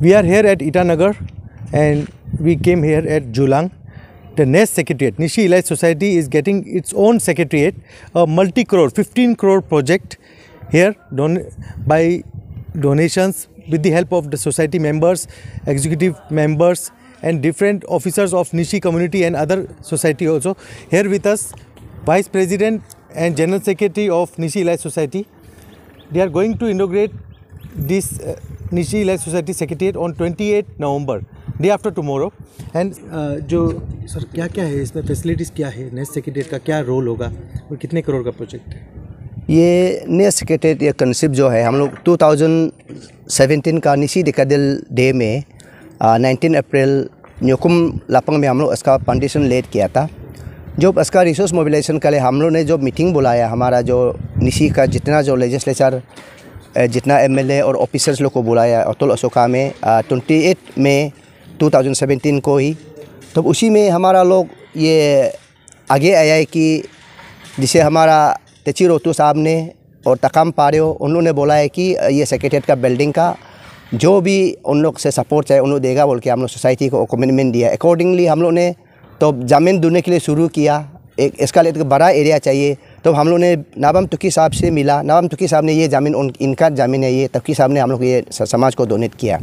We are here at Itanagar and we came here at Julang. The next Secretariat, Nishi Elite Society is getting its own secretariat, a multi-crore, 15 crore project here don by donations with the help of the society members, executive members and different officers of Nishi community and other society also. Here with us, Vice President and General Secretary of Nishi Elite Society. They are going to inaugurate this uh, Nishi elite society secretariat on eight November day after tomorrow and जो sir क्या क्या है इसमें facilities क्या है nest secretariat का क्या role होगा और कितने करोड़ का प्रोजेक्ट है ये नेस्ट सेक्रेटेरिएट या कंसेप्ट जो है हम लोग सेवेंटीन का निशी दिल डे में नाइनटीन अप्रैल न्यूकुम लापंग में हम लोग इसका फाउंडेशन लेट किया था जो इसका रिसोर्स मोबिलाइजेशन के लिए हम लोग ने जो मीटिंग बुलाया हमारा जो निशी का जितना जो लेजिस्लेचर जितना एमएलए और ऑफिसर्स लोग को बुलाया अतुल अशोका में ट्वेंटी एट में सेवेंटीन को ही तो उसी में हमारा लोग ये आगे आया है कि जिसे हमारा तेची रोतू साहब ने और तकाम हो उन्होंने बोला है कि ये सेक्रेटरीट का बिल्डिंग का जो भी उन लोग से सपोर्ट चाहिए उन्होंने देगा बोल के हम लोग सोसाइटी को कमिटमेंट दिया अकॉर्डिंगली हम लोग ने तो जमीन दूने के लिए शुरू किया एक इसका लिए बड़ा एरिया चाहिए तो हम लोग ने नाबम तुकी साहब से मिला नाबम तुकी साहब ने ये जमीन उन इनका जमीन है ये तुकी साहब ने हम लोग ये समाज को डोनेट किया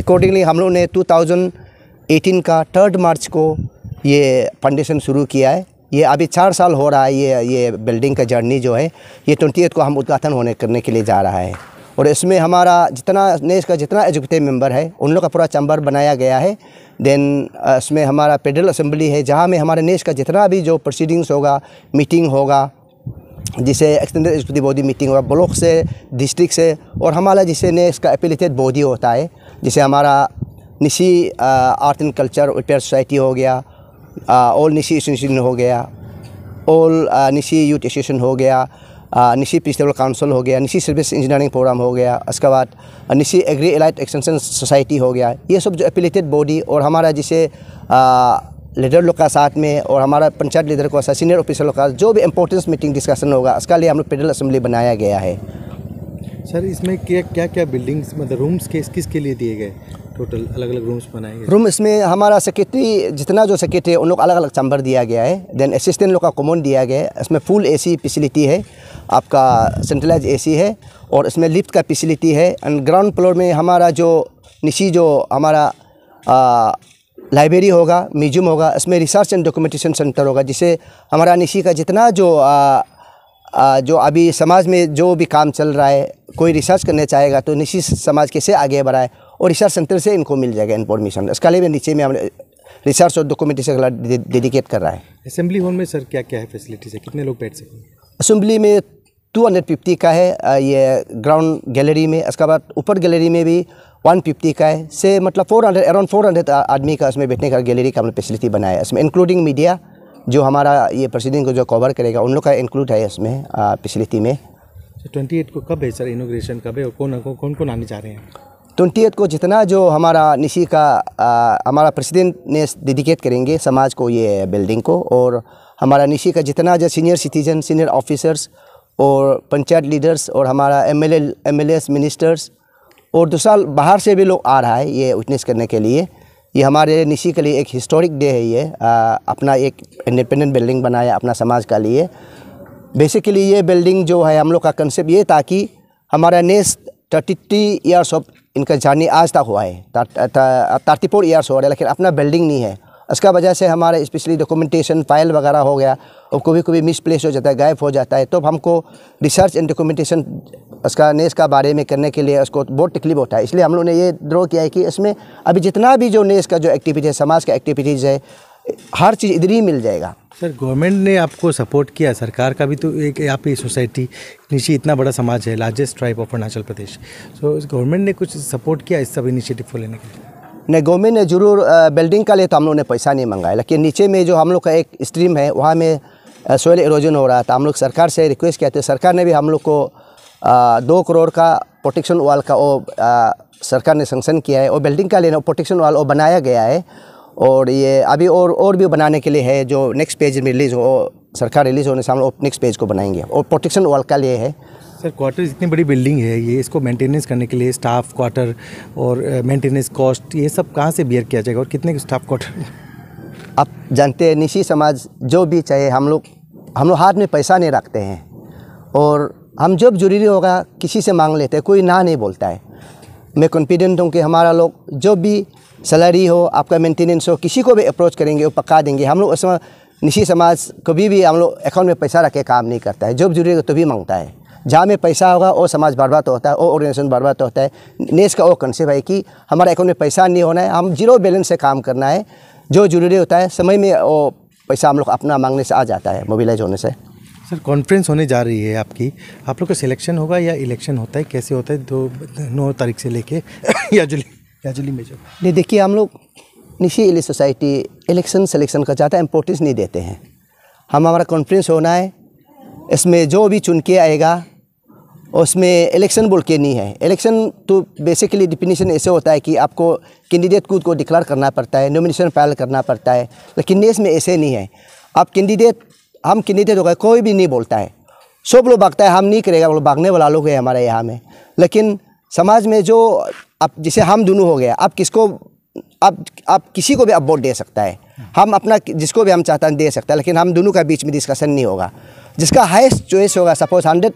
अकॉर्डिंगली हम लोग ने 2018 का थर्ड मार्च को ये फाउंडेशन शुरू किया है ये अभी चार साल हो रहा है ये ये बिल्डिंग का जर्नी जो है ये ट्वेंटी को हम उद्घाटन होने करने के लिए जा रहा है और इसमें हमारा जितना ने का जितना एजुकेटिव मेंबर है उन लोग का पूरा चैम्बर बनाया गया है देन इसमें हमारा पेडरल असम्बली है जहाँ में हमारे नेश का जितना भी जो प्रोसीडिंग्स होगा मीटिंग होगा जिसे एक्सटेंडेड एजुकेटिव बॉडी मीटिंग होगा ब्लॉक से डिस्ट्रिक्ट से और हमारा जिसे ने का एपिलेटेड बॉडी होता है जिसे हमारा Nishi art and culture welfare society हो गया ऑल निशी एसोसिएशन हो गया ऑल निशी यूथ एसोसिएशन हो गया निशी पीस काउंसिल हो गया निशी सर्विस इंजीनियरिंग प्रोग्राम हो गया उसके बाद Nishi agri elite extension society हो गया ये सब जो एपिलेटेड बॉडी और हमारा जिसे लीडर लोग का साथ में और हमारा पंचायत लीडर को साथ सीनियर ऑफिसर लोग का जो भी इंपॉर्टेंस मीटिंग डिस्कशन होगा उसका लिए हम लोग पेडल असम्बली बनाया गया है सर इसमें क्या क्या क्या बिल्डिंग्स मतलब रूम्स किस किस के लिए दिए गए टोटल अलग अलग रूम्स बनाए गए रूम इसमें हमारा सेक्रेटरी जितना जो सेक्रेटरी है उन लोग अलग अलग चैम्बर दिया गया है देन असिस्टेंट लोग का कॉमन दिया गया है इसमें फुल ए फैसिलिटी है आपका सेंट्रलाइज एसी है और इसमें लिफ्ट का फैसिलिटी है एंड ग्राउंड फ्लोर में हमारा जो निशी जो हमारा लाइब्रेरी होगा म्यूजियम होगा इसमें रिसर्च एंड डॉक्यूमेंटेशन सेंटर होगा जिससे हमारा निशी का जितना जो आ, आ, जो अभी समाज में जो भी काम चल रहा है कोई रिसर्च करने चाहेगा तो निशी समाज कैसे आगे बढ़ाए और रिसर्च सेंटर से इनको मिल जाएगा इन्फॉर्मेशन इसका लिए नीचे में हमने रिसर्च और डॉक्यूमेंटेशन डेडिकेट कर रहा है असेंबली हॉल में सर क्या क्या है फैसिलिटीज़ है कितने लोग बैठ सकते हैं असम्बली में 250 का है ये ग्राउंड गैलरी में उसके बाद ऊपर गैलरी में भी 150 का है से मतलब 400 अराउंड फोर आदमी का उसमें बैठने का गैलरी का हमने फैसिलिटी बनाया है इसमें इंक्लूडिंग मीडिया जो हमारा ये प्रेसिडेंट को जो कवर करेगा उन लोग का इंक्लूड है इसमें फैसिलिटी में ट्वेंटी एट को कब है सर इनोग्रेशन कब है और कौन कौन कौन आने जा रहे हैं ट्वेंटी एट को जितना जो हमारा निशी का आ, हमारा प्रेसिडेंट ने डेडिकेट करेंगे समाज को ये बिल्डिंग को और हमारा निशी का जितना जो सीनियर सिटीजन सीनियर ऑफिसर्स और पंचायत लीडर्स और हमारा एम एल मिनिस्टर्स और दूसरा बाहर से भी लोग आ रहा है ये विटनेस करने के लिए ये हमारे निशी के लिए एक हिस्टोरिक डे है ये आ, अपना एक इंडिपेंडेंट बिल्डिंग बनाया अपना समाज का लिए बेसिकली ये बिल्डिंग जो है हम लोग का कंसेप्ट ये ताकि हमारा next thirty three years of इनका जर्नी आज तक हुआ है थर्टी फोर ईयर्स हो रहा है लेकिन अपना बिल्डिंग नहीं है उसका वजह से हमारे स्पेशली डॉक्यूमेंटेशन फाइल वगैरह हो गया और कभी कभी मिसप्लेस हो जाता है गायब हो जाता है तो हमको रिसर्च एंड डॉक्यूमेंटेशन उसका नेस का बारे में करने के लिए उसको बहुत तकलीफ होता है इसलिए हम लोगों ने ये ड्रॉ किया है कि इसमें अभी जितना भी जो नेस का जो एक्टिविटी है समाज का एक्टिविटीज़ है हर चीज़ इधर ही मिल जाएगा सर गवर्नमेंट ने आपको सपोर्ट किया सरकार का भी तो एक आपकी सोसाइटी नीचे इतना बड़ा समाज है largest tribe of Arunachal Pradesh so government ने कुछ सपोर्ट किया इस सब इनिशिएटिव को लेने के लिए ने गवर्नमेंट ने जरूर बिल्डिंग का लिए तो हम लोग ने पैसा नहीं मंगाया लेकिन नीचे में जो हम लोग का एक स्ट्रीम है वहाँ में सोयल इरोजन हो रहा था हम लोग सरकार से रिक्वेस्ट किया थे सरकार ने भी हम लोग को दो करोड़ का प्रोटेक्शन वाल का वो सरकार ने सेंक्शन किया है और बिल्डिंग का लेना प्रोटेक्शन वाल वो बनाया गया है और ये अभी और और भी बनाने के लिए है जो नेक्स्ट पेज में रिलीज़ हो सरकार रिलीज़ होने से हम लोग नेक्स्ट पेज को बनाएंगे और प्रोटेक्शन वाल का लिए है सर क्वार्टर इतनी बड़ी बिल्डिंग है ये इसको मेंटेनेंस करने के लिए स्टाफ क्वार्टर और मेंटेनेंस कॉस्ट ये सब कहाँ से बियर किया जाएगा और कितने स्टाफ क्वार्टर आप जानते हैं निशी समाज जो भी चाहे हम लोग हम लोग हाथ में पैसा नहीं रखते हैं और हम जब जरूरी होगा किसी से मांग लेते हैं कोई ना नहीं बोलता है मैं कॉन्फिडेंट हूँ कि हमारा लोग जो भी सैलरी हो आपका मेंटेनेंस हो किसी को भी अप्रोच करेंगे वो पक्का देंगे हम लोग उसमें निशी समाज कभी भी हम लोग अकाउंट में पैसा रख के काम नहीं करता है जब जरूरी हो तो भी मांगता है जहाँ में पैसा होगा वो समाज बर्बाद होता है वो ऑर्गेनाइजेशन बर्बाद होता है नेस का वो कंसेप्ट है कि हमारे अकाउंट में पैसा नहीं होना है हम जीरो बैलेंस से काम करना है जो जरूरी होता है समय में वो पैसा हम लोग अपना मांगने से आ जाता है मोबिलाइज होने से सर कॉन्फ्रेंस होने जा रही है आपकी आप लोग का सिलेक्शन होगा या इलेक्शन होता है कैसे होता है दो नौ तारीख से लेके याजुली याजुली में जो नहीं देखिए हम लोग निशी एली सोसाइटी इलेक्शन सिलेक्शन का ज़्यादा इम्पोर्टेंस नहीं देते हैं हम हमारा कॉन्फ्रेंस होना है इसमें जो भी चुन के आएगा उसमें इलेक्शन बोल के नहीं है इलेक्शन तो बेसिकली डिफिनीशन ऐसे होता है कि आपको कैंडिडेट खुद को डिक्लेयर करना पड़ता है नॉमिनेशन फाइल करना पड़ता है लेकिन नेस में ऐसे नहीं है आप कैंडिडेट हम कैंडिडेट हो गए कोई भी नहीं बोलता है सब लोग भागता है हम नहीं करेगा वो भागने वाला लोग है हमारे यहाँ में लेकिन समाज में जो आप जिसे हम दोनों हो गए आप किसको आप आप किसी को भी आप वोट दे सकता है हम अपना जिसको भी हम चाहते हैं दे सकता है लेकिन हम दोनों का बीच में डिस्कशन नहीं होगा जिसका हाइस्ट चॉइस होगा सपोज हंड्रेड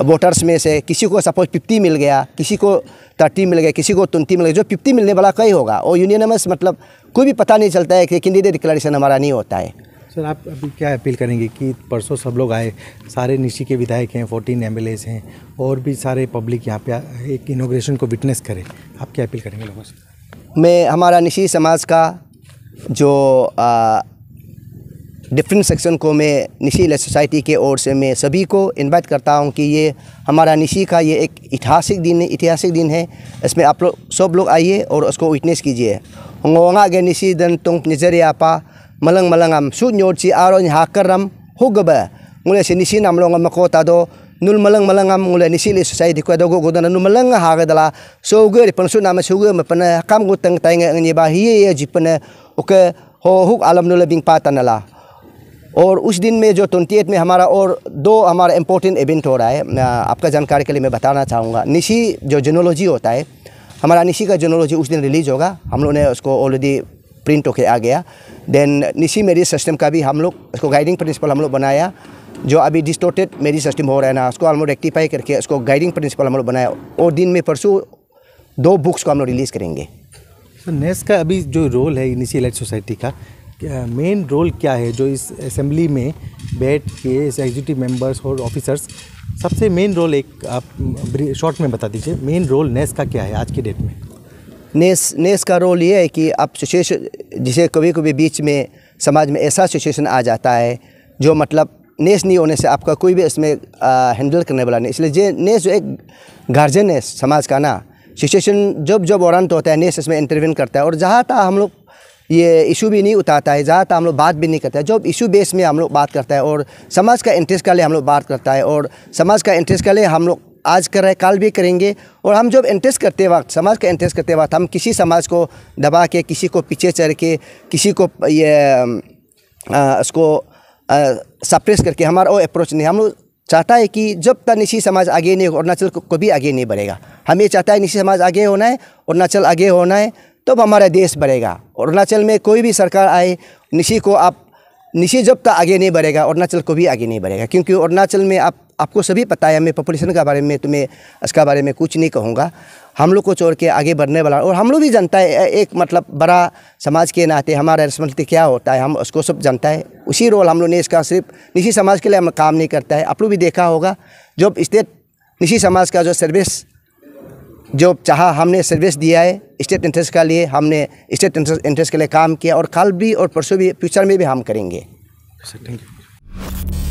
वोटर्स में से किसी को सपोज फिफ्टी मिल गया किसी को थर्टी मिल गया किसी को ट्वेंटी मिल गया जो फिफ्टी मिलने वाला कई होगा और यूनियनमस मतलब कोई भी पता नहीं चलता है कि कैंडिडेट डिक्लेरेशन हमारा नहीं होता है सर आप अभी क्या अपील करेंगे कि परसों सब लोग आए सारे निशी के विधायक हैं फोर्टीन एम हैं और भी सारे पब्लिक यहाँ पे एक इनोग्रेशन को विटनेस करें आप क्या अपील करेंगे लोगों से मैं हमारा निशी समाज का जो आ, डिफरेंट सेक्शन को मैं निशी सोसाइटी के ओर से मैं सभी को इनवाइट करता हूं कि ये हमारा निशी का ये एक ऐतिहासिक दिन है ऐतिहासिक दिन है इसमें आप लोग सब लोग आइए और उसको विटनेस कीजिए होंगोंगा के निशी दन तुम निजर पा मलंग मलंग मलंगम सूद ची आरो यहाँ करम हुगब मुले से निशी नाम लोग मको तादो नुल मलंग मलंगम मुले निशी ले सोसाइटी को दो गोदन नुल मलंग हागदला रिपन पंसु नाम सोगर मपन काम तंग ताइंग ये जिपन ओके हो हुक आलम नुले बिंग पातनला और उस दिन में जो ट्वेंटी में हमारा और दो हमारा इम्पोर्टेंट इवेंट हो रहा है आपका जानकारी के लिए मैं बताना चाहूँगा निशी जो जोनोलॉजी होता है हमारा निशी का जोनोलॉजी उस दिन रिलीज होगा हम लोगों ने उसको ऑलरेडी प्रिंट होके आ गया देन निशी मेरी सिस्टम का भी हम लोग उसको गाइडिंग प्रिंसिपल हम लोग बनाया जो अभी डिस्टोटेड मेरी सिस्टम हो रहा है ना उसको हम लोग रेक्टिफाई करके उसको गाइडिंग प्रिंसिपल हम लोग बनाया और दिन में परसों दो बुक्स को हम लोग रिलीज़ करेंगे नेस का अभी जो रोल है लाइट सोसाइटी का मेन रोल क्या है जो इस असेंबली में बैठ के एग्जीक्यूटिव मेंबर्स और ऑफिसर्स सबसे मेन रोल एक आप शॉर्ट में बता दीजिए मेन रोल नेस का क्या है आज के डेट में नेस नेस का रोल ये है कि आप सिचुएशन जिसे कभी कभी बीच में समाज में ऐसा सिचुएशन आ जाता है जो मतलब नेस नहीं होने से आपका कोई भी इसमें हैंडल करने वाला नहीं इसलिए जे नेस जो एक गार्जियन है समाज का ना सिचुएशन जब जब वारंट होता है नेस इसमें इंटरवीन करता है और जहाँ तक हम लोग ये इशू भी नहीं उठाता है ज़्यादातर हम लोग बात भी नहीं करते हैं जॉब इशू बेस में हम लोग बात करता है और समाज का इंटरेस्ट का लिए हम लोग बात करता है और समाज का इंटरेस्ट का लिए हम लोग आज कर रहे कल भी करेंगे और हम जब इंटरेस्ट करते वक्त समाज का इंटरेस्ट करते वक्त हम किसी समाज को दबा के किसी को पीछे चढ़ के किसी को ये आ, उसको सप्रेस करके हमारा वो अप्रोच नहीं हम लोग चाहता है कि जब तक निशी समाज आगे नहीं अरुणाचल कभी आगे नहीं बढ़ेगा हम ये चाहता है निशी समाज आगे होना है अरुणाचल आगे होना है तब हमारा देश बढ़ेगा अरुणाचल में कोई भी सरकार आए निशी को आप निशी जब तक आगे नहीं बढ़ेगा अरुणाचल को भी आगे नहीं बढ़ेगा क्योंकि अरुणाचल में आप आपको सभी पता है मैं पॉपुलेशन के बारे में तुम्हें इसका बारे में कुछ नहीं कहूँगा हम लोग को छोड़ के आगे बढ़ने वाला और हम लोग भी जानता है एक मतलब बड़ा समाज के नाते हमारा रिस्पॉन्सिबिलिटी क्या होता है हम उसको सब जानता है उसी रोल हम लोग ने इसका सिर्फ निजी समाज के लिए हम काम नहीं करता है आप लोग भी देखा होगा जब स्टेट निजी समाज का जो सर्विस जो चाहा हमने सर्विस दिया है स्टेट इंटरेस्ट के लिए हमने स्टेट इंटरेस्ट के लिए काम किया और कल भी और परसों भी फ्यूचर में भी हम करेंगे थैंक यू